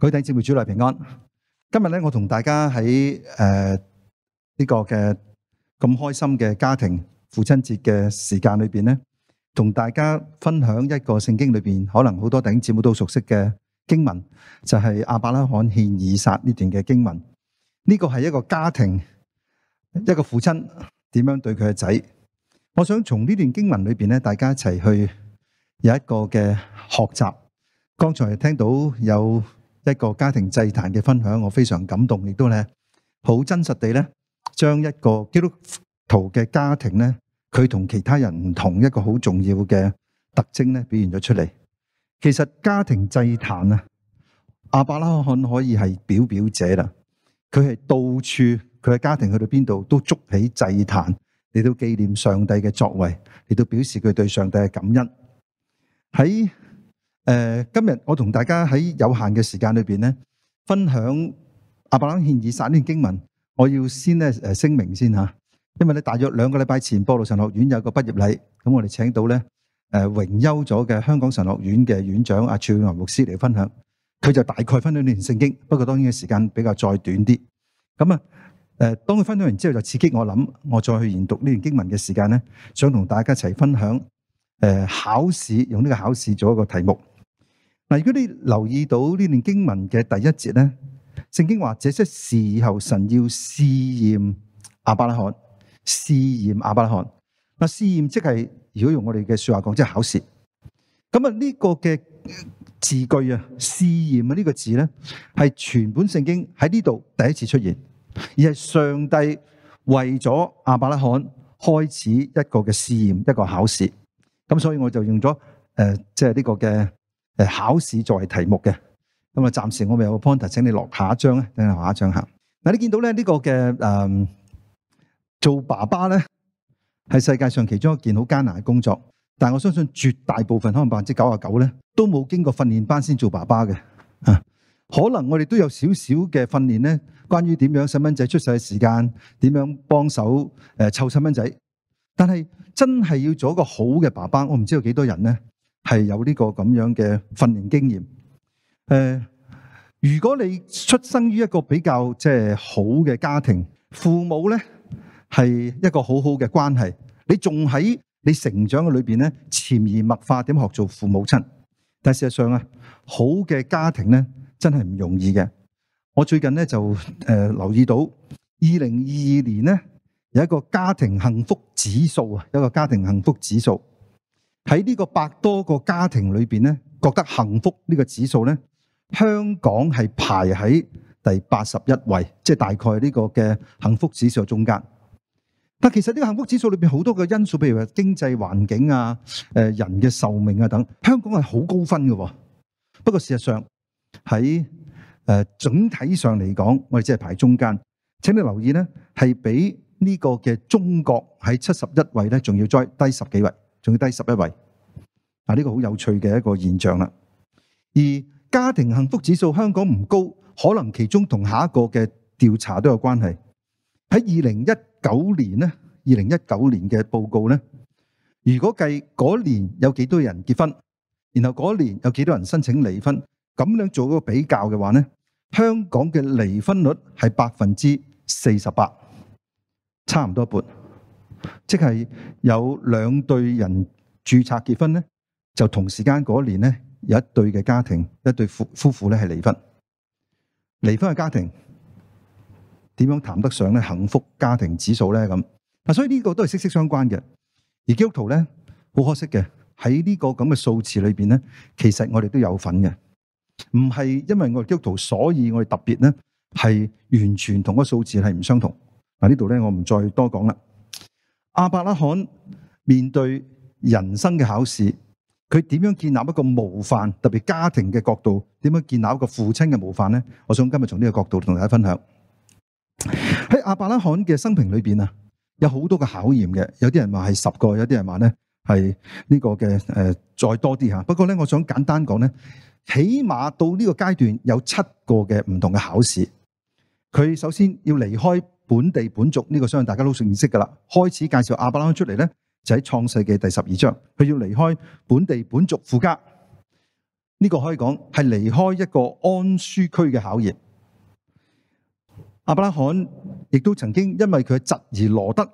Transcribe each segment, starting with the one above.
举鼎姊妹主内平安，今日咧我同大家喺诶呢个嘅咁开心嘅家庭父亲节嘅时间里边咧，同大家分享一个圣经里边可能好多鼎姊妹都熟悉嘅经文，就系阿伯拉罕献以撒呢段嘅经文。呢个系一个家庭一个父亲点样对佢嘅仔。我想从呢段经文里边咧，大家一齐去有一个嘅学习。刚才听到有。一个家庭祭坛嘅分享，我非常感动，亦都咧好真实地咧，将一个基督徒嘅家庭咧，佢同其他人唔同一个好重要嘅特征咧，表现咗出嚟。其实家庭祭坛啊，阿伯拉罕可以系表表者啦，佢系到处佢嘅家庭去到边度都捉起祭坛，嚟到纪念上帝嘅作为，嚟到表示佢对上帝嘅感恩。喺诶，今日我同大家喺有限嘅时间里边咧，分享阿伯朗献以撒呢段经文。我要先咧诶声明先吓，因为咧大约两个礼拜前波罗神学院有个毕业礼，咁我哋请到咧诶荣休咗嘅香港神学院嘅院长阿柱文牧师嚟分享。佢就大概分享呢段圣经，不过当然嘅时间比较再短啲。咁啊，诶当佢分享完之后，就刺激我谂，我再去研读呢段经文嘅时间咧，想同大家一齐分享。诶考试用呢个考试做一个题目。嗱，如果你留意到呢段经文嘅第一节咧，圣经话：，这些时候神要试验阿伯拉罕，试验阿伯拉罕。嗱，试验即系如果用我哋嘅说话讲，即系考试。咁啊，呢个嘅字句啊，试验啊呢个字咧，系全本圣经喺呢度第一次出现，而系上帝为咗阿伯拉罕开始一个嘅试验，一个考试。咁所以我就用咗诶，即系呢个嘅。诶，考试作为题目嘅，咁啊，暂时我未有个 pointer，请你落下一张啊，等下下一张吓。嗱，你见到咧呢个嘅诶，做爸爸咧系世界上其中一件好艰难嘅工作，但系我相信绝大部分可能百分之九啊九咧，都冇经过训练班先做爸爸嘅。啊，可能我哋都有少少嘅训练咧，关于点样细蚊仔出世嘅时间，点样帮手诶凑细蚊仔，但系真系要做一个好嘅爸爸，我唔知有几多人咧。系有呢个咁样嘅训练经验。诶，如果你出生于一个比较即系好嘅家庭，父母咧系一个好好嘅关系，你仲喺你成长嘅里边咧潜移默化点学做父母亲。但事实上啊，好嘅家庭咧真系唔容易嘅。我最近咧就诶留意到，二零二二年咧有一个家庭幸福指数啊，一个家庭幸福指数。喺呢个百多个家庭里边咧，觉得幸福呢个指数咧，香港系排喺第八十一位，即系大概呢个嘅幸福指数中间。但其实呢个幸福指数里边好多嘅因素，譬如话经济环境啊、诶人嘅寿命啊等，香港系好高分嘅。不过事实上喺诶整体上嚟讲，我哋只系排中间。请你留意咧，系比呢个嘅中国喺七十一位咧，仲要再低十几位。仲要低十一位，嗱呢个好有趣嘅一个现象啦。而家庭幸福指数香港唔高，可能其中同下一个嘅调查都有关系。喺二零一九年呢，二零一九年嘅报告呢，如果计嗰年有几多人结婚，然后嗰年有几多人申请离婚，咁样做一个比较嘅话呢，香港嘅离婚率系百分之四十八，差唔多一半。即系有两对人注册结婚咧，就同时间嗰年咧，有一对嘅家庭，一对夫夫妇咧系离婚。离婚嘅家庭点样谈得上咧幸福家庭指数咧？咁嗱，所以呢个都系息息相关嘅。而基督徒咧，好可惜嘅喺呢个咁嘅数字里边咧，其实我哋都有份嘅，唔系因为我哋基督徒，所以我哋特别咧，系完全同个数字系唔相同。嗱呢度咧，我唔再多讲啦。阿伯拉罕面对人生嘅考试，佢点样建立一个模范，特别家庭嘅角度，点样建立一个父亲嘅模范呢？我想今日从呢个角度同大家分享。喺阿伯拉罕嘅生平里边啊，有好多嘅考验嘅，有啲人话系十个，有啲人话呢系呢个嘅诶再多啲吓。不过呢，我想简单讲呢，起码到呢个阶段有七个嘅唔同嘅考试。佢首先要离开。本地本族呢個相信大家都认识㗎啦。開始介紹阿伯拉罕出嚟咧，就喺創世記第十二章。佢要離開本地本族附加。呢個可以講係離開一個安舒區嘅考驗。阿伯拉罕亦都曾經因為佢侄而罗德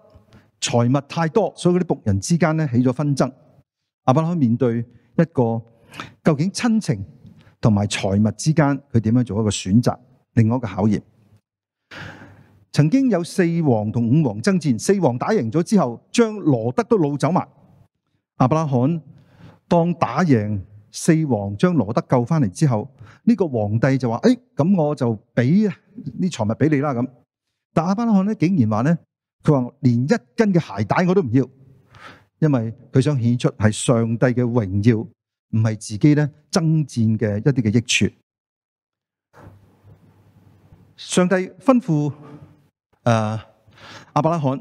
財物太多，所以嗰啲仆人之間咧起咗紛爭。阿伯拉罕面對一個究竟親情同埋財物之間，佢點樣做一個選擇？另外一個考驗。曾经有四王同五王争战，四王打赢咗之后，将罗德都掳走埋。阿伯拉罕当打赢四王，将罗德救翻嚟之后，呢个皇帝就话：，诶，咁我就俾呢财物俾你啦。咁，但阿伯拉罕咧竟然话咧，佢话连一斤嘅鞋带我都唔要，因为佢想显出系上帝嘅荣耀，唔系自己咧争战嘅一啲嘅益处。上帝吩咐。诶，阿伯拉罕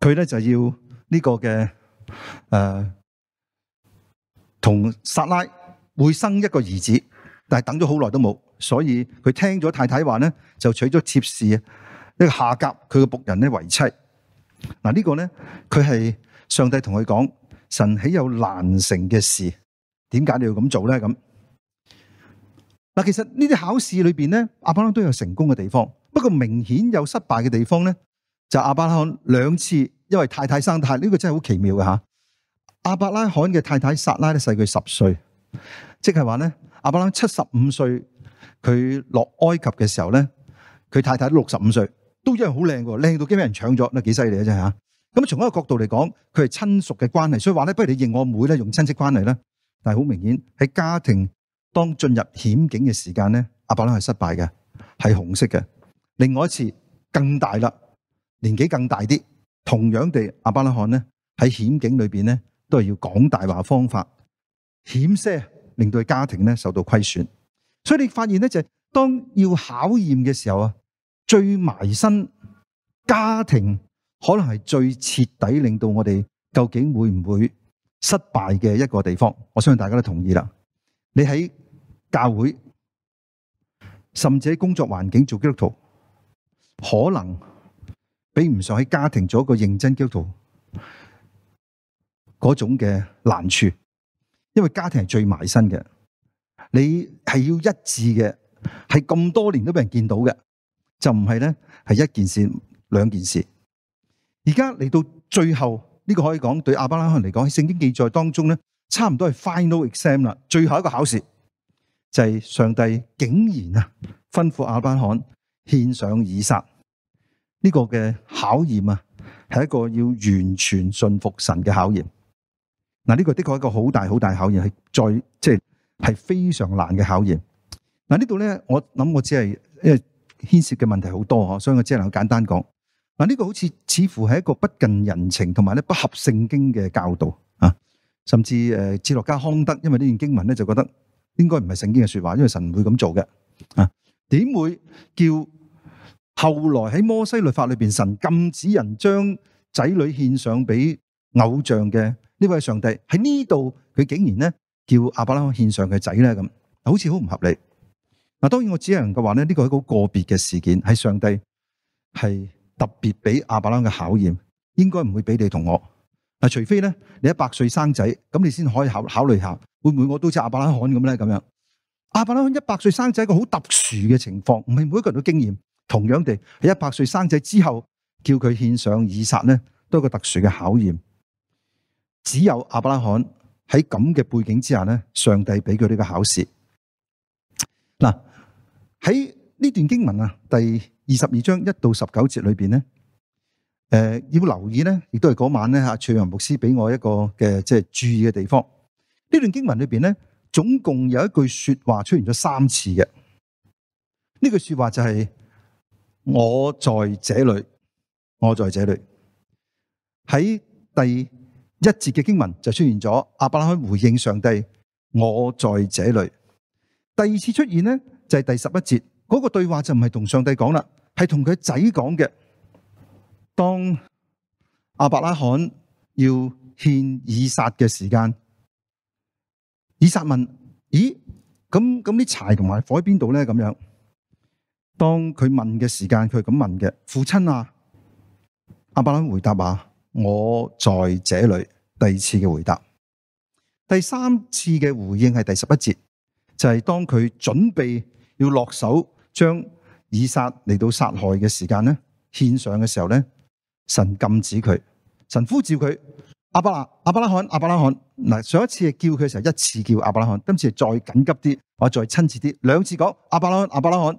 佢咧就要呢个嘅诶，同撒拉会生一个儿子，但系等咗好耐都冇，所以佢听咗太太话咧，就娶咗妾侍呢个下甲佢嘅仆人咧为妻。嗱呢个咧，佢系上帝同佢讲，神岂有难成嘅事？点解你要咁做咧？咁嗱，其实呢啲考试里边咧，阿伯拉都有成功嘅地方。不过明显有失败嘅地方咧，就阿伯拉罕两次因为太太生太，呢个真系好奇妙嘅吓。阿伯拉罕嘅太太撒拉咧细佢十岁，即系话咧阿伯拉罕七十五岁，佢落埃及嘅时候咧，佢太太都六十五岁，都一样好靓，靓到惊俾人抢咗，嗱几犀利啊真系吓。咁从一个角度嚟讲，佢系亲属嘅关系，所以话咧不如你认我妹咧，用亲戚关系啦。但系好明显喺家庭当进入险境嘅时间咧，阿伯拉罕系失败嘅，系红色嘅。另外一次更大啦，年纪更大啲，同样地，阿巴拉罕咧喺险境里边咧，都系要讲大话方法，险些令到家庭咧受到亏损。所以你发现咧，就系当要考验嘅时候啊，最埋身家庭可能系最彻底令到我哋究竟会唔会失败嘅一个地方。我相信大家都同意啦。你喺教会，甚至喺工作环境做基督徒。可能比唔上喺家庭做一个认真叫做嗰种嘅难处，因为家庭系最埋身嘅，你系要一致嘅，系咁多年都俾人见到嘅，就唔系咧系一件事两件事。而家嚟到最后呢个可以讲对阿巴拉罕嚟讲喺圣经记载当中咧，差唔多系 final exam 啦，最后一个考试就系上帝竟然啊吩咐阿巴拉罕。献上以撒呢个嘅考验啊，系一个要完全信服神嘅考验。嗱，呢个的确一个好大好大考验，系再即系系非常难嘅考验。嗱，呢度咧，我谂我只系因为牵涉嘅问题好多嗬，所以我只能够简单讲。嗱，呢个好似似乎系一个不近人情同埋咧不合圣经嘅教导啊，甚至诶，哲学家康德因为呢段经文咧就觉得应该唔系圣经嘅说话，因为神唔会咁做嘅啊，点会叫？后来喺摩西律法里边，神禁止人将仔女献上俾偶像嘅呢位上帝。喺呢度，佢竟然咧叫阿伯拉罕献上嘅仔咧咁，好似好唔合理。嗱，当然我只能够话咧，呢个系一个个别嘅事件，系上帝系特别俾阿伯拉罕嘅考验，应该唔会俾你同我。嗱，除非咧你一百岁生仔，咁你先可以考考虑下会唔会我都似阿伯拉罕咁咧咁样。阿伯拉罕一百岁生仔系一个好特殊嘅情况，唔系每一个人都经验。同样地，喺一百岁生仔之后，叫佢献上以撒咧，都一个特殊嘅考验。只有阿伯拉罕喺咁嘅背景之下咧，上帝俾佢呢个考试。嗱喺呢段经文啊，第二十二章一到十九节里边咧，诶要留意咧，亦都系嗰晚咧吓，翠阳牧师俾我一个嘅即系注意嘅地方。呢段经文里边咧，总共有一句说话出现咗三次嘅。呢句说话就系。我在这里，我在这里。喺第一节嘅经文就出现咗，阿伯拉罕回应上帝：，我在这里。第二次出现呢，就系第十一节，嗰个对话就唔系同上帝讲啦，系同佢仔讲嘅。当阿伯拉罕要献以撒嘅时间，以撒问：，咦，咁咁啲柴同埋火喺边度咧？咁样？当佢问嘅时间，佢系咁问嘅：父亲啊，阿伯拉罕回答啊，我在这里。第二次嘅回答，第三次嘅回应系第十一节，就系当佢准备要落手将以撒嚟到杀害嘅时间咧，献上嘅时候咧，神禁止佢，神呼召佢。阿伯拉阿伯拉罕阿伯拉罕嗱，上一次叫佢嘅时候一次叫阿伯拉罕，今次再紧急啲，我再亲切啲，两次讲阿伯拉阿伯拉罕。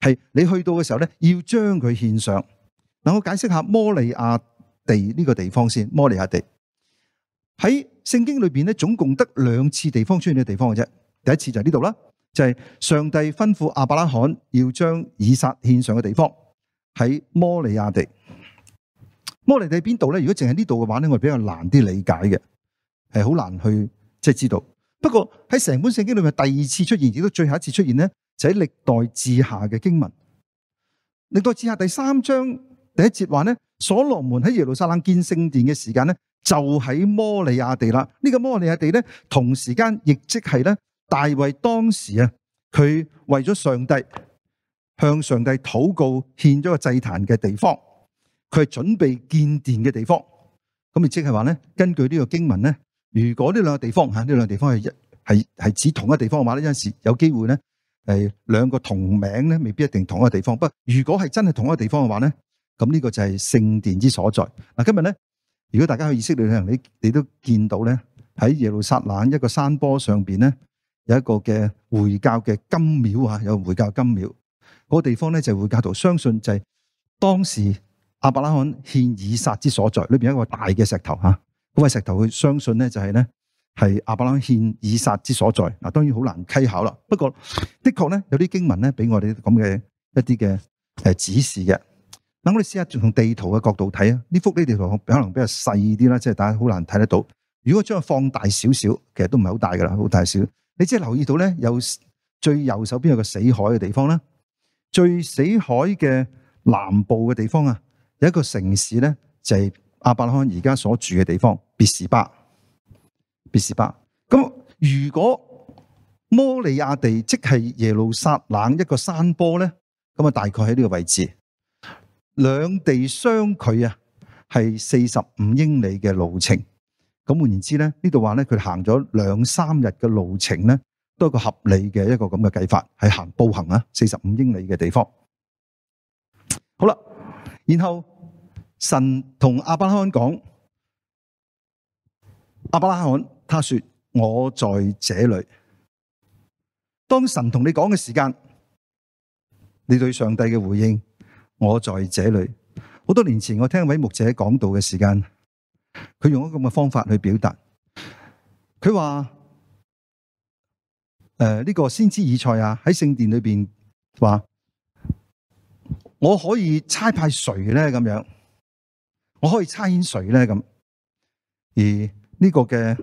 系你去到嘅时候咧，要将佢献上。嗱，我解释下摩利亚地呢个地方先。摩利亚地喺圣经里边咧，总共得两次地方出现嘅地方嘅啫。第一次就系呢度啦，就系上帝吩咐阿伯拉罕要将以撒献上嘅地方喺摩利亚地。摩利亚喺边度咧？如果净系呢度嘅话咧，我比较难啲理解嘅，系好难去即系知道。不过喺成本圣经里面第二次出现，亦都最后一次出现咧。喺历代至下嘅经文，历代至下第三章第一节话咧，所罗门喺耶路撒冷建圣殿嘅时间咧，就喺摩利亚地啦。呢个摩利亚地咧，同时间亦即系咧，大卫当时啊，佢为咗上帝向上帝祷告，献咗个祭坛嘅地方，佢系准备建殿嘅地方。咁亦即系话咧，根据呢个经文咧，如果呢两个地方吓，呢两个地方系一系系指同一地方嘅话呢有阵时有机会咧。系两个同名咧，未必一定同一个地方。不，如果系真系同一个地方嘅话咧，咁呢个就系圣殿之所在。嗱，今日咧，如果大家去以色列行，你你都见到咧，喺耶路撒冷一个山坡上边咧，有一个嘅回教嘅金庙啊，有回教金庙。嗰个地方咧就回教徒相信就系当时阿伯拉罕献以撒之所在，里边有一个大嘅石头吓，嗰块石头佢相信咧就系咧。係阿伯拉罕以撒之所在，嗱當然好難稽考啦。不過，的確咧有啲經文咧俾我哋咁嘅一啲嘅诶指示嘅。嗱，我哋试下從地圖嘅角度睇啊。呢幅呢地圖可能比較細啲啦，即係家好難睇得到。如果將佢放大少少，其實都唔係好大噶啦，好大少。你即係留意到咧，有最右手邊有個死海嘅地方啦。最死海嘅南部嘅地方啊，有一個城市咧就係阿伯拉罕而家所住嘅地方別士巴。别是巴咁，如果摩利亚地即系耶路撒冷一个山坡咧，咁啊大概喺呢个位置，两地相距啊系四十五英里嘅路程。咁换言之咧，呢度话咧佢行咗两三日嘅路程咧，都一个合理嘅一个咁嘅计法，系行步行啊，四十五英里嘅地方。好啦，然后神同阿伯拉罕讲，阿伯拉罕。他说：我在这里。当神同你讲嘅时间，你对上帝嘅回应，我在这里。好多年前我听位牧者讲道嘅时间，佢用一个咁嘅方法去表达。佢话：诶，呢个先知以赛亚喺圣殿里边话，我可以差派谁咧？咁样，我可以差遣谁咧？咁而呢个嘅。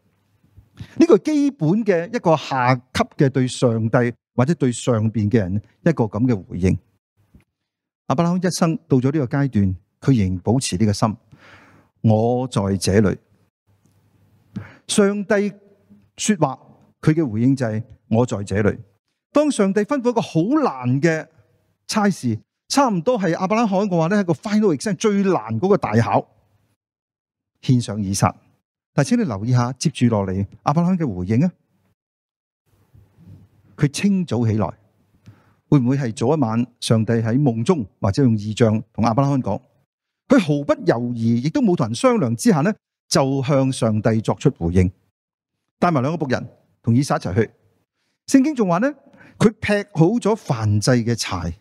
呢个基本嘅一个下级嘅对上帝或者对上边嘅人一个咁嘅回应。阿伯拉罕一生到咗呢个阶段，佢仍保持呢个心，我在这里。上帝说话，佢嘅回应就系我在这里。当上帝吩咐一个好难嘅差事，差唔多系阿伯拉罕嘅话咧，一个 final exam 最难嗰个大考，献上以撒。但请你留意下，接住落嚟阿伯拉罕嘅回应啊！佢清早起来，会唔会系早一晚？上帝喺梦中或者用异象同阿伯拉罕讲，佢毫不犹豫，亦都冇同人商量之下呢，就向上帝作出回应，带埋两个仆人同以撒一齐去。圣经仲话呢，佢劈好咗燔祭嘅柴。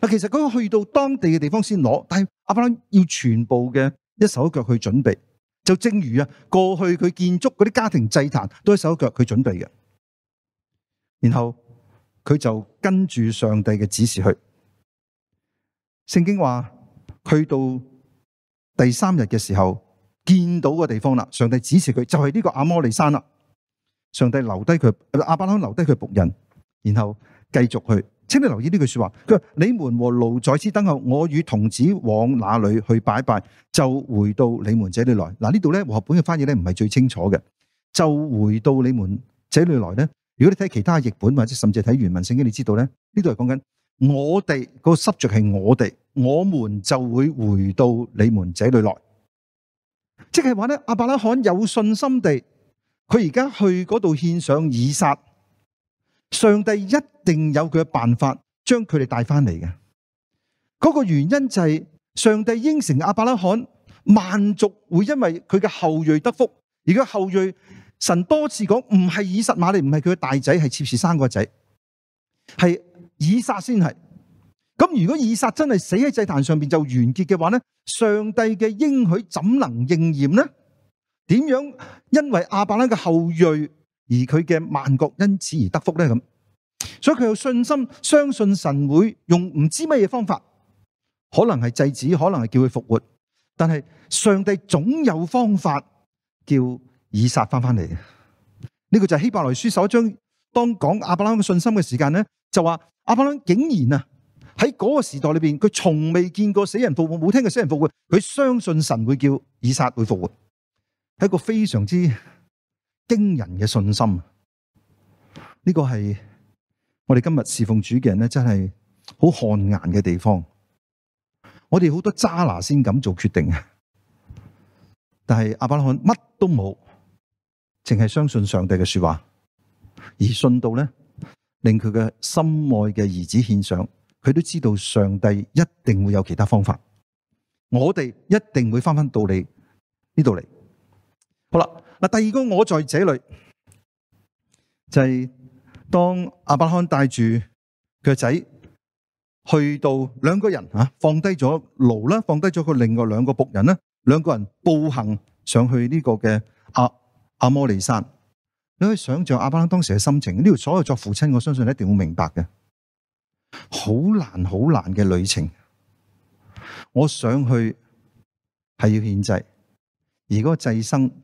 嗱，其实佢去到当地嘅地方先攞，但系阿伯拉要全部嘅一手一脚去准备。就正如啊，过去佢建筑嗰啲家庭祭坛都系手脚佢准备嘅，然后佢就跟住上帝嘅指示去。圣经话，去到第三日嘅时候，见到个地方啦。上帝指示佢就系呢个阿摩利山啦。上帝留低佢阿巴朗留低佢仆人，然后继续去。请你留意呢句说话。佢话：你们和奴在此等候，我与童子往哪里去拜拜，就回到你们这里来。嗱，呢度咧和合本嘅翻译咧唔系最清楚嘅。就回到你们这里来咧。如果你睇其他译本或者甚至睇原文圣经，你知道咧，呢度系讲紧我哋个湿著系我哋，我们就会回到你们这里来。即系话咧，阿伯拉罕有信心地，佢而家去嗰度献上以撒。上帝一定有佢嘅办法将佢哋带翻嚟嘅，嗰个原因就系上帝应承阿伯拉罕万族会因为佢嘅后裔得福，而佢后裔神多次讲唔系以撒马利，唔系佢嘅大仔，系妾士生个仔系以撒先系。咁如果以撒真系死喺祭坛上边就完结嘅话呢？上帝嘅应许怎能应验呢？点样因为阿伯拉嘅后裔？而佢嘅万国因此而得福咧，咁所以佢有信心相信神会用唔知乜嘢方法，可能系制止，可能系叫佢复活，但系上帝总有方法叫以撒翻翻嚟。呢个就系希伯来书首章当讲阿伯拉罕嘅信心嘅时间咧，就话阿伯拉罕竟然啊喺嗰个时代里边，佢从未见过死人复活，冇听过死人复活，佢相信神会叫以撒会复活，系一个非常之。惊人嘅信心，呢个系我哋今日侍奉主嘅人咧，真系好汗颜嘅地方。我哋好多渣拿先敢做决定，但系阿伯拉罕乜都冇，净系相信上帝嘅说话，而信到咧，令佢嘅心爱嘅儿子献上，佢都知道上帝一定会有其他方法。我哋一定会翻翻到嚟呢度嚟，好啦。嗱，第二個我在这里就係當亞伯罕帶住佢個仔去到兩個人嚇放低咗奴啦，放低咗佢另外兩個仆人啦，兩個人步行上去呢個嘅亞阿摩利山。你可以想象亞伯罕當時嘅心情，呢度所有作父親，我相信你一定會明白嘅。好難好難嘅旅程，我想去係要獻祭，而嗰個祭生。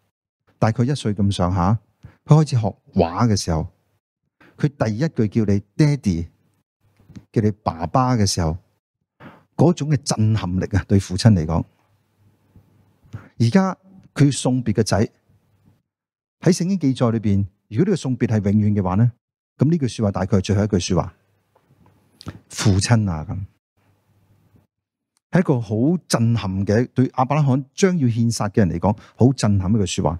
大概一岁咁上下，佢开始学画嘅时候，佢第一句叫你爹哋，叫你爸爸嘅时候，嗰种嘅震撼力啊，对父亲嚟讲，而家佢送别嘅仔喺圣经记载里边，如果呢个送别系永远嘅话咧，咁呢句说话大概系最后一句说话，父亲啊咁，系一个好震撼嘅对阿伯拉罕将要献杀嘅人嚟讲，好震撼嘅一句说话。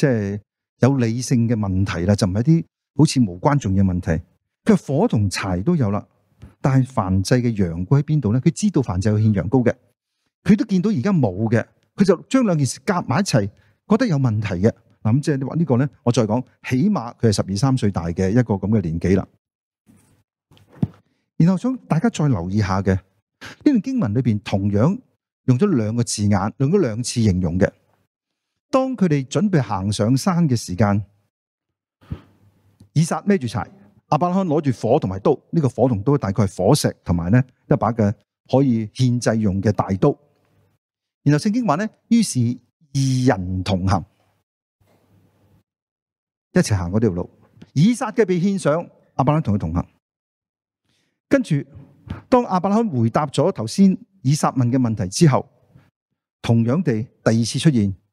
即系有理性嘅问题啦，就唔系啲好似无关重要问题。佢火同柴都有啦，但系泛制嘅羊喺边度咧？佢知道泛制有献羊羔嘅，佢都见到而家冇嘅，佢就将两件事夹埋一齐，觉得有问题嘅。嗱咁即系你话呢个咧，我再讲，起码佢系十二三岁大嘅一个咁嘅年纪啦。然后想大家再留意下嘅呢段经文里边，同样用咗两个字眼，用咗两次形容嘅。当佢哋准备行上山嘅时间，以撒孭住柴，阿伯拉罕攞住火同埋刀。呢个火同刀大概系火石同埋咧一把嘅可以献祭用嘅大刀。然后圣经话咧，于是二人同行，一齐行嗰条路。以撒嘅被献上，阿伯拉罕同佢同行。跟住，当阿伯拉罕回答咗头先以撒问嘅问题之后，同样地第二次出现。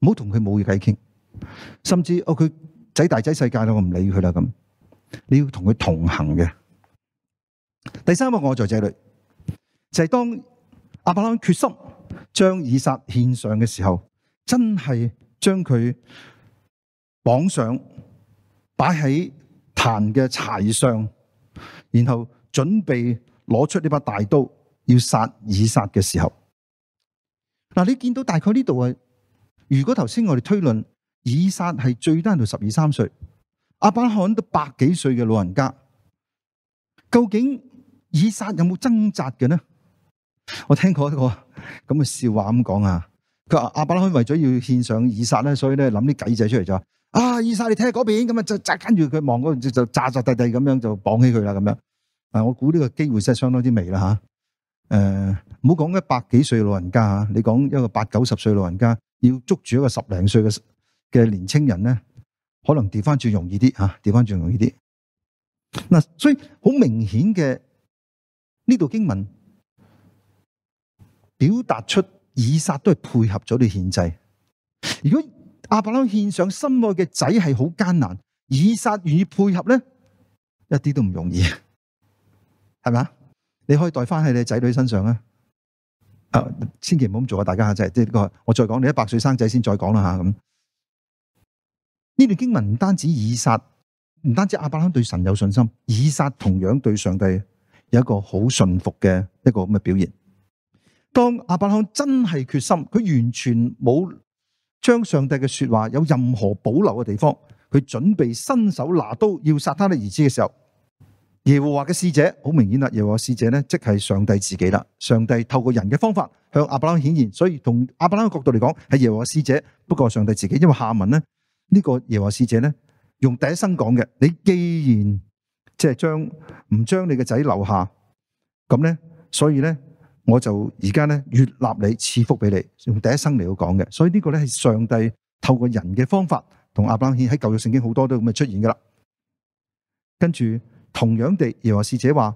唔好同佢冇嘢偈倾，甚至哦佢仔大仔世界啦，我唔理佢啦咁。你要同佢同行嘅。第三个我在这里，就系当阿伯拉罕决心将以撒献上嘅时候，真系将佢绑上，摆喺坛嘅柴上，然后准备攞出呢把大刀要杀以撒嘅时候，嗱你见到大概呢度啊。如果头先我哋推论以撒系最低到十二三岁，阿伯拉罕都百几岁嘅老人家，究竟以撒有冇挣扎嘅呢？我听过一个咁嘅笑话咁讲啊，佢话阿伯拉罕为咗要献上以撒咧，所以咧谂啲计仔出嚟就啊，以撒你睇下嗰边，咁啊就扎跟住佢望嗰就咋咋地地咁样就绑起佢啦咁样。嗱，我估呢个机会真系相当之微啦吓。诶，唔好讲一百几岁老人家吓，你讲一个八九十岁老人家。要捉住一个十零岁嘅嘅年青人咧，可能调翻转容易啲吓，调翻转容易啲。嗱，所以好明显嘅呢度经文表达出以撒都系配合咗啲献祭。如果阿伯拉献上心爱嘅仔系好艰难，以撒愿意配合咧，一啲都唔容易，系咪啊？你可以代翻喺你仔女身上啊！啊，千祈唔好咁做啊！大家即系即系呢个，我再讲你一百岁生仔先再讲啦吓咁。呢段经文唔单止以杀，唔单止阿伯亨对神有信心，以杀同样对上帝有一个好信服嘅一个咁嘅表现。当阿伯亨真系决心，佢完全冇将上帝嘅说话有任何保留嘅地方，佢准备伸手拿刀要杀他的儿子嘅时候。耶和华嘅使者好明显啦，耶和华使者咧即系上帝自己啦。上帝透过人嘅方法向阿伯拉罕显现，所以同阿伯拉罕嘅角度嚟讲，系耶和华使者，不过上帝自己。因为下文咧呢个耶和华使者咧用第一生讲嘅，你既然即系将唔将你嘅仔留下，咁咧，所以咧我就而家咧越立你赐福俾你，用第一生嚟到讲嘅。所以呢个咧系上帝透过人嘅方法同阿伯拉罕喺旧约圣经好多都咁嘅出现噶啦，跟住。同样地，耶和事者话：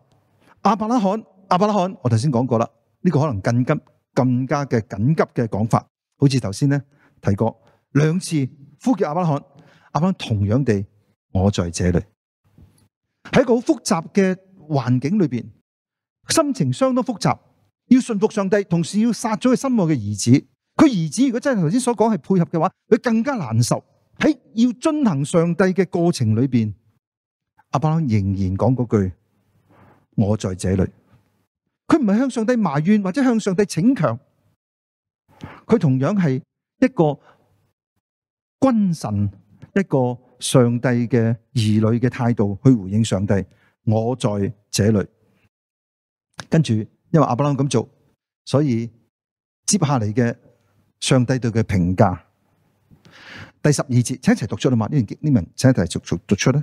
阿伯拉罕，阿伯拉罕，我头先讲过啦，呢个可能更急、更加嘅紧急嘅讲法，好似头先咧提过两次呼叫阿伯拉罕，阿伯同样地，我在这里，喺一个好复杂嘅环境里边，心情相当复杂，要信服上帝，同时要杀咗佢心爱嘅儿子，佢儿子如果真系头先所讲系配合嘅话，佢更加难受喺要遵行上帝嘅过程里边。阿伯朗仍然讲嗰句：我在这里。佢唔系向上帝埋怨或者向上帝请强，佢同样系一个君臣一个上帝嘅儿女嘅态度去回应上帝。我在这里。跟住，因为阿伯朗咁做，所以接下嚟嘅上帝对佢评价，第十二节，请一齐读出啦嘛。呢段呢文，请一齐读读读出啦。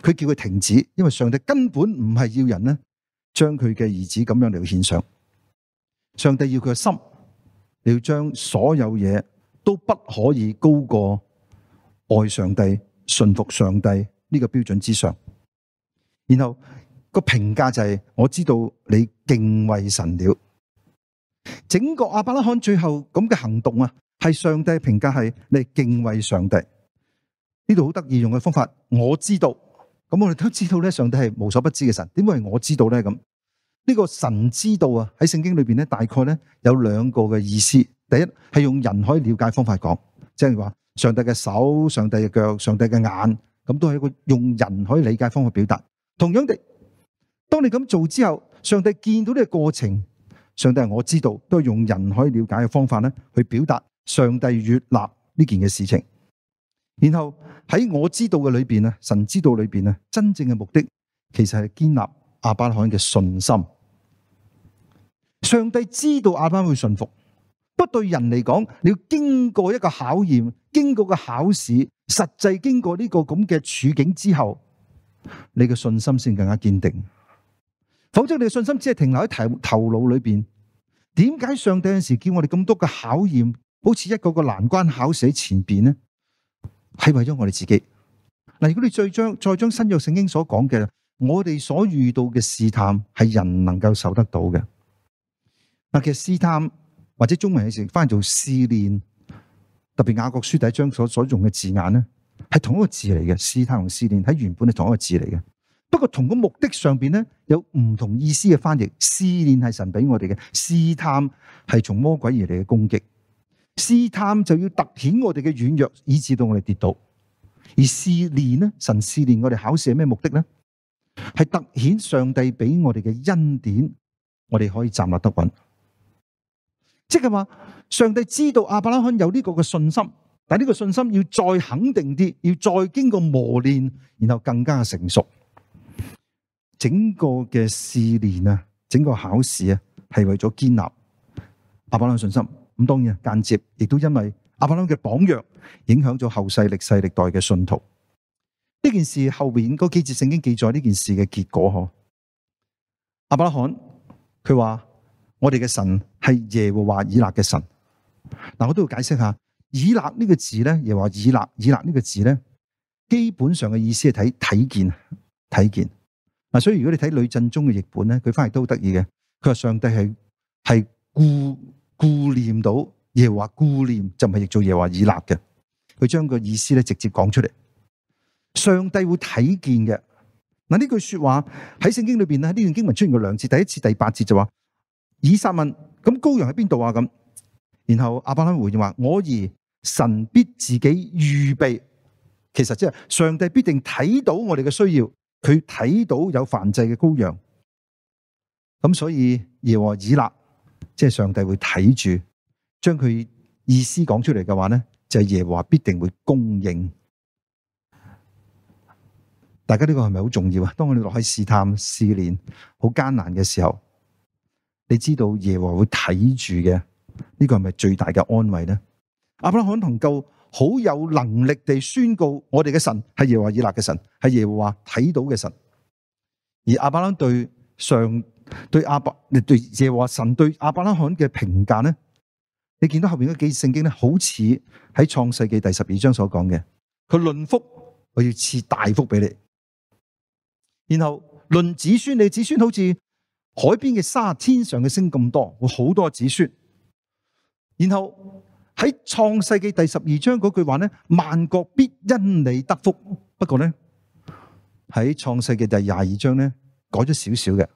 佢叫佢停止，因为上帝根本唔系要人咧将佢嘅儿子咁样嚟去献上。上帝要佢嘅心，你要将所有嘢都不可以高过爱上帝、信服上帝呢个标准之上。然后个评价就系我知道你敬畏神了。整个阿伯拉罕最后咁嘅行动啊，系上帝评价系你敬畏上帝呢度好得意用嘅方法，我知道。咁我哋都知道咧，上帝系无所不知嘅神。点解我知道咧？咁呢个神知道啊？喺圣经里边咧，大概咧有两个嘅意思。第一系用人可以了解方法讲，即系话上帝嘅手、上帝嘅脚、上帝嘅眼，咁都系一个用人可以理解方法表达。同样地，当你咁做之后，上帝见到呢个过程，上帝系我知道，都系用人可以了解嘅方法咧去表达上帝越纳呢件嘅事情。然后。喺我知道嘅里边咧，神知道里边咧，真正嘅目的其实系建立阿巴海罕嘅信心。上帝知道巴伯会信服，不对人嚟讲，你要经过一个考验，经过个考试，实际经过呢个咁嘅处境之后，你嘅信心先更加坚定。否则你嘅信心只系停留喺头头脑里边。点解上帝有时叫我哋咁多嘅考验，好似一个个难关考试喺前边咧？系为咗我哋自己嗱，如果你再将再将新约圣经所讲嘅，我哋所遇到嘅试探系人能够受得到嘅。嗱，其实试探或者中文嘅成翻译做试炼，特别雅各书第一章所所用嘅字眼咧，系同一个字嚟嘅。试探同试炼喺原本系同一个字嚟嘅，不过同个目的上边咧有唔同意思嘅翻译。试炼系神俾我哋嘅，试探系从魔鬼而嚟嘅攻击。试探就要凸显我哋嘅软弱，以致到我哋跌倒；而试炼呢？神试炼我哋考试系咩目的呢？系凸显上帝俾我哋嘅恩典，我哋可以站立得稳。即系话，上帝知道阿伯拉罕有呢个嘅信心，但呢个信心要再肯定啲，要再经过磨练，然后更加成熟。整个嘅试炼啊，整个考试啊，系为咗建立阿伯拉罕信心。咁当然，间接亦都因为阿伯拉嘅榜样，影响咗后世历世历代嘅信徒。呢件事后面嗰几节圣经记载呢件事嘅结果。嗬，阿伯拉罕佢话：我哋嘅神系耶和华以勒嘅神。嗱，我都要解释下，以勒呢个字咧，又话以勒，以勒呢个字咧，基本上嘅意思系睇睇见，睇见。嗱，所以如果你睇吕振中嘅译本咧，佢翻译都好得意嘅。佢话上帝系系顾。顾念到耶和华顾念就唔系做耶和以立嘅，佢将个意思咧直接讲出嚟。上帝会睇见嘅。嗱呢句说话喺圣经里边咧呢段经文出现过两次，第一次第八节就话以撒问：咁羔羊喺边度啊？咁然后阿伯拉回应话：我而神必自己预备。其实即系上帝必定睇到我哋嘅需要，佢睇到有繁制嘅羔羊。咁所以耶和以立即系上帝会睇住，将佢意思讲出嚟嘅话咧，就系耶和华必定会供应。大家呢个系咪好重要啊？当我哋落去试探试炼，好艰难嘅时候，你知道耶和华会睇住嘅，呢个系咪最大嘅安慰咧？阿拉朗能够好有能力地宣告，我哋嘅神系耶和华以纳嘅神，系耶和华睇到嘅神。而阿拉朗对上。对阿伯，你对耶和神对阿伯拉罕嘅评价呢？你见到后边嗰几圣经呢？好似喺创世纪第十二章所讲嘅，佢论福我要赐大福俾你，然后论子孙你子孙好似海边嘅沙天上嘅星咁多，会好多子孙。然后喺创世纪第十二章嗰句话呢，万国必因你得福。不过呢喺创世纪第廿二章呢，改咗少少嘅。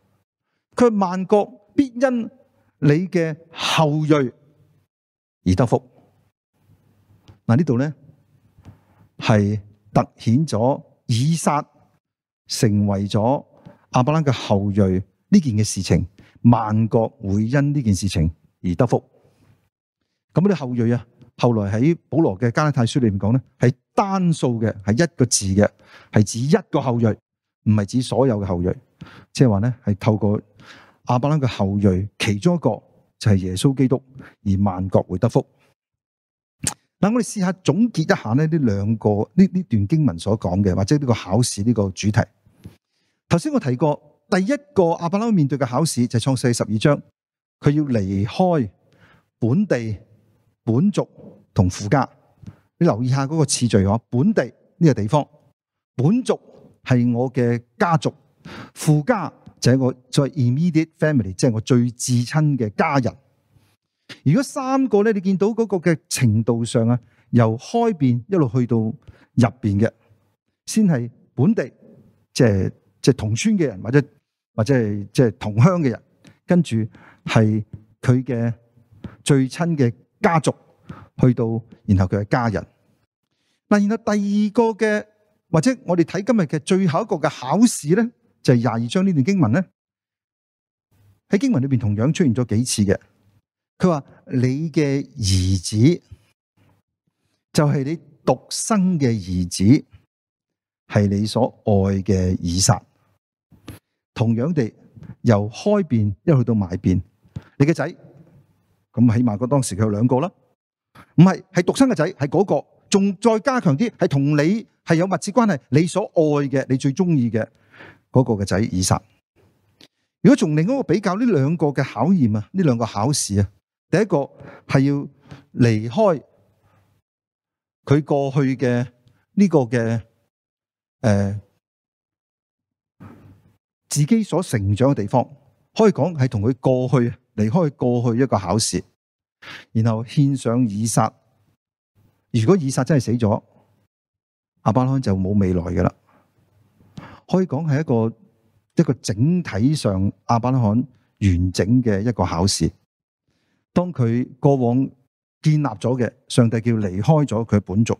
佢万国必因你嘅后裔而得福。嗱呢度咧系凸显咗以撒成为咗阿伯拉嘅后裔呢件嘅事情，万国会因呢件事情而得福。咁啲后裔啊，后来喺保罗嘅加拉太书里面讲咧，系单数嘅，系一个字嘅，系指一个后裔，唔系指所有嘅后裔。即系话咧，系透过阿伯拉嘅后裔，其中一个就系耶稣基督，而万国会得福。嗱，我哋试下总结一下咧，呢两个呢呢段经文所讲嘅，或者呢个考试呢个主题。头先我提过，第一个阿伯拉面对嘅考试就系创世十二章，佢要离开本地、本族同附加。你留意下嗰个次序嗬，本地呢个地方，本族系我嘅家族。附加就系我再 immediate family，即系我最至亲嘅家人。如果三个咧，你见到嗰个嘅程度上啊，由开边一路去到入边嘅，先系本地，即系即系同村嘅人，或者或者系即系同乡嘅人，跟住系佢嘅最亲嘅家族，去到然后佢嘅家人。嗱，然后第二个嘅或者我哋睇今日嘅最后一个嘅考试咧。就系廿二章呢段经文咧，喺经文里边同样出现咗几次嘅。佢话你嘅儿子就系你独生嘅儿子，系你所爱嘅以撒。同样地，由开边一路到埋边，你嘅仔咁起码嗰当时佢有两个啦。唔系系独生嘅仔，系嗰个仲再加强啲，系同你系有密切关系，你所爱嘅，你最中意嘅。嗰个嘅仔以撒，如果从另一个比较呢两个嘅考验啊，呢两个考试啊，第一个系要离开佢过去嘅呢个嘅诶自己所成长嘅地方，可以讲系同佢过去离开过去一个考试，然后献上以撒。如果以撒真系死咗，阿巴拉罕就冇未来噶啦。可以讲系一个一个整体上阿伯拉罕完整嘅一个考试。当佢过往建立咗嘅，上帝叫离开咗佢本族，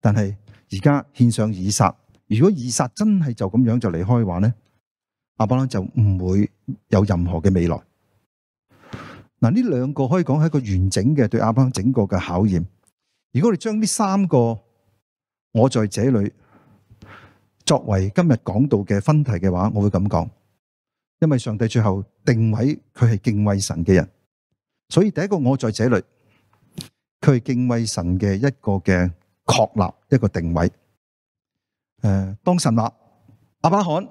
但系而家献上以撒。如果以撒真系就咁样就离开话咧，阿伯拉就唔会有任何嘅未来。嗱，呢两个可以讲系一个完整嘅对阿伯拉整个嘅考验。如果你将呢三个，我在这里。作为今日讲到嘅分题嘅话，我会咁讲，因为上帝最后定位佢系敬畏神嘅人，所以第一个我在这里，佢系敬畏神嘅一个嘅确立一个定位。诶，当神立阿巴罕，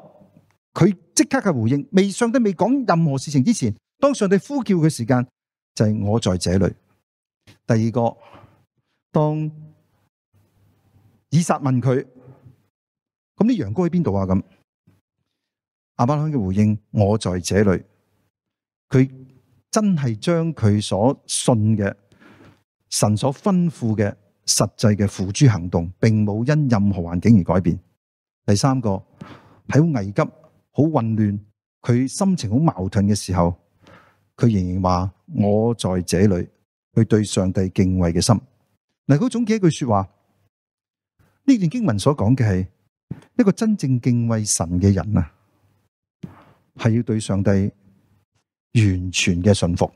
佢即刻嘅回应，未上帝未讲任何事情之前，当上帝呼叫嘅时间就系我在这里。第二个，当以撒问佢。咁啲羊羔喺边度啊？咁阿巴朗嘅回应：我在这里。佢真系将佢所信嘅神所吩咐嘅实际嘅付诸行动，并冇因任何环境而改变。第三个喺危急、好混乱，佢心情好矛盾嘅时候，佢仍然话：我在这里。佢对上帝敬畏嘅心。嗱，佢总结一句说话：呢段经文所讲嘅系。一个真正敬畏神嘅人啊，系要对上帝完全嘅信服。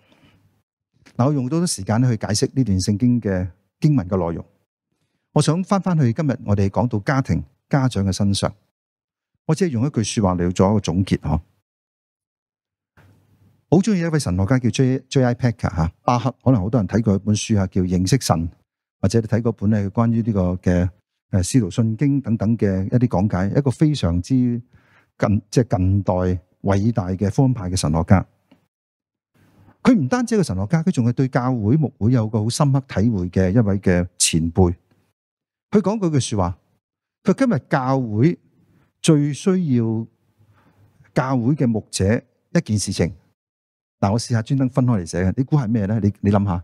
嗱，我用多啲时间去解释呢段圣经嘅经文嘅内容。我想翻翻去今日我哋讲到家庭家长嘅身上，我只系用一句说话嚟做一个总结嗬。好中意一位神学家叫 J J I p a c k e r 吓，巴克，可能好多人睇过一本书吓叫认识神，或者你睇嗰本咧，关于呢个嘅。诶《師徒信經等等嘅一啲講解，一個非常之近即係近代偉大嘅方派嘅神學家。佢唔單止係個神學家，佢仲係對教會牧會有個好深刻體會嘅一位嘅前輩。佢講句句说話，佢今日教會最需要教會嘅牧者一件事情。嗱，我試下專登分開嚟寫嘅，你估係咩咧？你你諗下。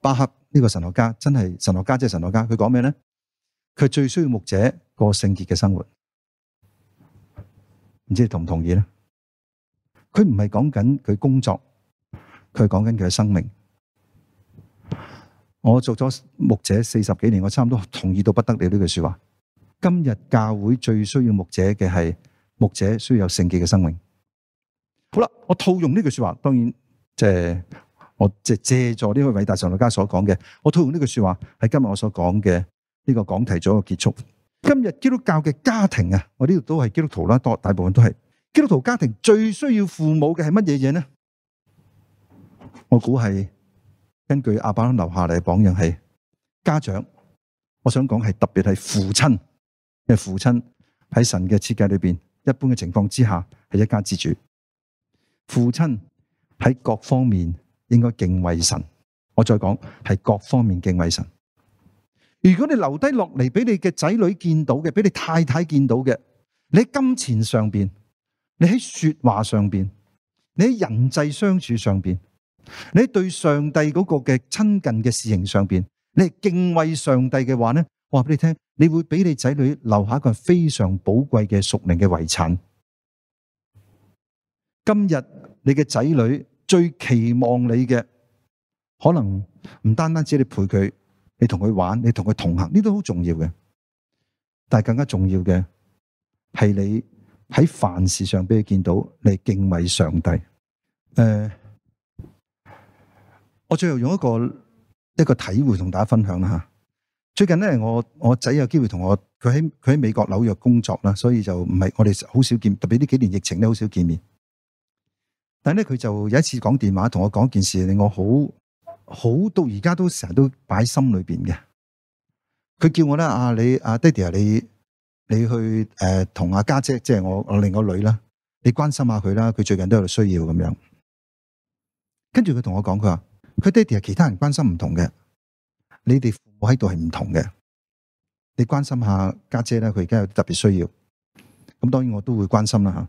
巴克呢个神学家真系神学家，即系神学家。佢讲咩咧？佢最需要牧者过圣洁嘅生活。唔知你同唔同意咧？佢唔系讲紧佢工作，佢系讲紧佢嘅生命。我做咗牧者四十几年，我差唔多同意到不得了呢句说话。今日教会最需要牧者嘅系牧者需要有圣洁嘅生命。好啦，我套用呢句说话，当然即系。我借借助呢位伟大神学家所讲嘅，我套用呢句说话，喺今日我所讲嘅呢个讲题做一个结束。今日基督教嘅家庭啊，我呢度都系基督徒啦，多大部分都系基督徒家庭最需要父母嘅系乜嘢嘢呢？我估系根据阿爸留下嚟嘅榜样系家长，我想讲系特别系父亲，因为父亲喺神嘅设计里边，一般嘅情况之下系一家之主，父亲喺各方面。应该敬畏神。我再讲系各方面敬畏神。如果你留低落嚟俾你嘅仔女见到嘅，俾你太太见到嘅，你喺金钱上边，你喺说话上边，你喺人际相处上边，你喺对上帝嗰个嘅亲近嘅事情上边，你敬畏上帝嘅话咧，我话俾你听，你会俾你仔女留下一个非常宝贵嘅属灵嘅遗产。今日你嘅仔女。最期望你嘅，可能唔单单只你陪佢，你同佢玩，你同佢同行，呢都好重要嘅。但系更加重要嘅系你喺凡事上俾佢见到你敬畏上帝。诶，我最后用一个一个体会同大家分享啦吓。最近咧，我我仔有机会同我佢喺佢喺美国纽约工作啦，所以就唔系我哋好少见，特别呢几年疫情咧好少见面。但系咧，佢就有一次讲电话，同我讲件事，令我好好到而家都成日都摆心里边嘅。佢叫我咧，啊你啊爹哋啊，你你去诶同阿家姐，即系我我另一个女啦，你关心下佢啦，佢最近都有需要咁样。跟住佢同我讲，佢话佢爹哋系其他人关心唔同嘅，你哋父母喺度系唔同嘅，你关心下家姐咧，佢而家有特别需要。咁当然我都会关心啦吓。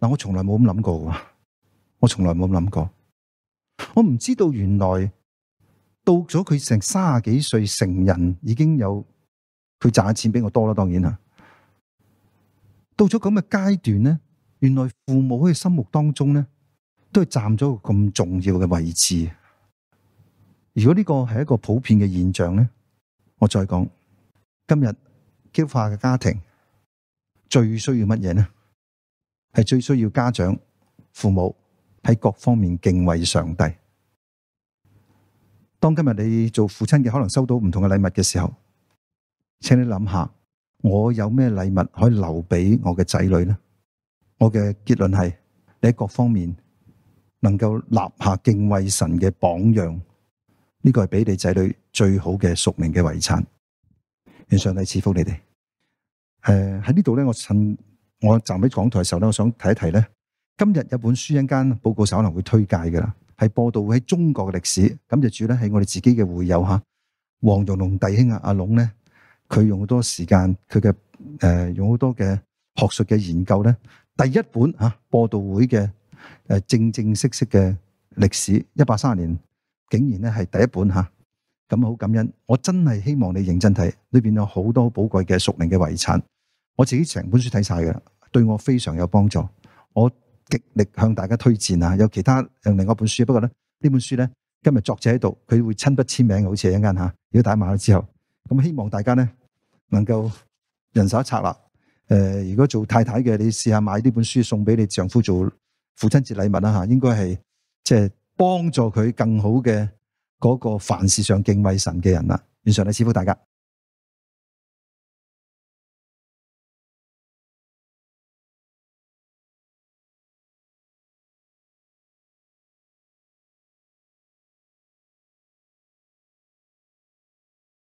嗱，我从来冇咁谂过噶，我从来冇咁谂过，我唔知道原来到咗佢成卅几岁成人已经有佢赚嘅钱比我多啦，当然啦，到咗咁嘅阶段咧，原来父母喺佢心目当中咧都系占咗咁重要嘅位置。如果呢个系一个普遍嘅现象咧，我再讲，今日娇化嘅家庭最需要乜嘢咧？系最需要家长、父母喺各方面敬畏上帝。当今日你做父亲嘅，可能收到唔同嘅礼物嘅时候，请你谂下，我有咩礼物可以留俾我嘅仔女呢？我嘅结论系，你喺各方面能够立下敬畏神嘅榜样，呢个系俾你仔女最好嘅属命嘅遗产。愿上帝赐福你哋。诶，喺呢度咧，我趁。我站喺讲台嘅时候咧，我想提一提咧，今日有本书一间报告时可能会推介噶啦，系播道会喺中国嘅历史，咁就住咧喺我哋自己嘅会友吓，黄蓉龙弟兄啊阿龙咧，佢用好多时间，佢嘅诶用好多嘅学术嘅研究咧，第一本吓播道会嘅诶正正式式嘅历史一百三十年，竟然咧系第一本吓，咁好感恩，我真系希望你认真睇，里边有好多宝贵嘅属灵嘅遗产。我自己成本书睇晒嘅，对我非常有帮助。我极力向大家推荐啊！有其他另外一本书，不过咧呢本书咧今日作者喺度，佢会亲笔签名好似一阵吓。如果家埋咗之后，咁希望大家咧能够人手一册啦。诶，如果做太太嘅，你试下买呢本书送俾你丈夫做父亲节礼物啦吓，应该系即系帮助佢更好嘅嗰个凡事上敬畏神嘅人啦。愿上帝赐福大家。